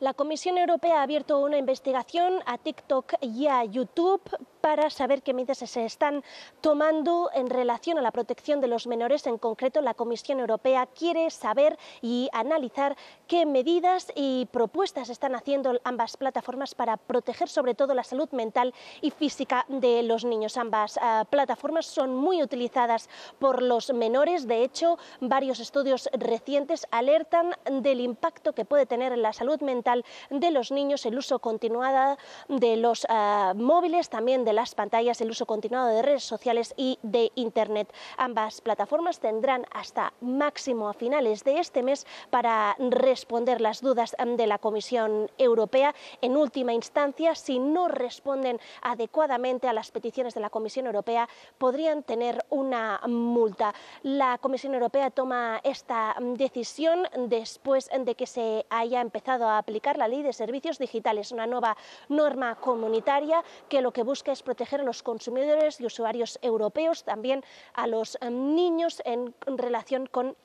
La Comisión Europea ha abierto una investigación a TikTok y a YouTube para saber qué medidas se están tomando en relación a la protección de los menores. En concreto, la Comisión Europea quiere saber y analizar qué medidas y propuestas están haciendo ambas plataformas para proteger sobre todo la salud mental y física de los niños. Ambas eh, plataformas son muy utilizadas por los menores. De hecho, varios estudios recientes alertan del impacto que puede tener en la salud mental de los niños, el uso continuado de los eh, móviles, también de las pantallas, el uso continuado de redes sociales y de Internet. Ambas plataformas tendrán hasta máximo a finales de este mes para responder las dudas de la Comisión Europea. En última instancia, si no responden adecuadamente a las peticiones de la Comisión Europea, podrían tener una multa. La Comisión Europea toma esta decisión después de que se haya empezado a aplicar la Ley de Servicios Digitales, una nueva norma comunitaria que lo que busca es proteger a los consumidores y usuarios europeos, también a los niños en relación con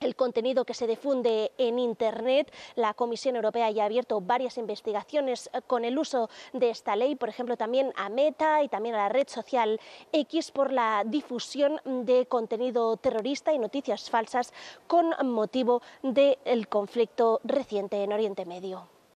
el contenido que se difunde en Internet. La Comisión Europea ya ha abierto varias investigaciones eh, con el uso de esta ley, por ejemplo, también a Meta y también a la red social X por la difusión de contenido terrorista y noticias falsas con motivo del conflicto reciente en Oriente Medio.